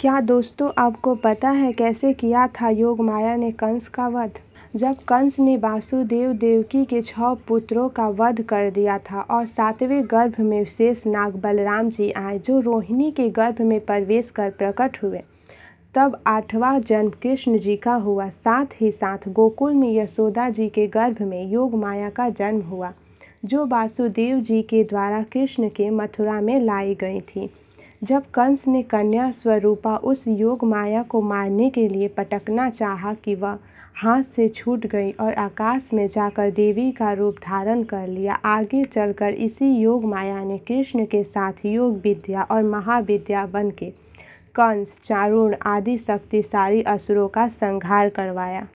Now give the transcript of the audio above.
क्या दोस्तों आपको पता है कैसे किया था योग माया ने कंस का वध जब कंस ने वासुदेव देवकी के छह पुत्रों का वध कर दिया था और सातवें गर्भ में शेष नाग बलराम जी आए जो रोहिणी के गर्भ में प्रवेश कर प्रकट हुए तब आठवां जन्म कृष्ण जी का हुआ साथ ही साथ गोकुल में यशोदा जी के गर्भ में योग माया का जन्म हुआ जो वासुदेव जी के द्वारा कृष्ण के मथुरा में लाई गई थी जब कंस ने कन्या स्वरूपा उस योग माया को मारने के लिए पटकना चाहा कि वह हाथ से छूट गई और आकाश में जाकर देवी का रूप धारण कर लिया आगे चलकर इसी योग माया ने कृष्ण के साथ योग विद्या और महाविद्या बन के कंस चारुण आदि शक्तिशाली असुरों का संहार करवाया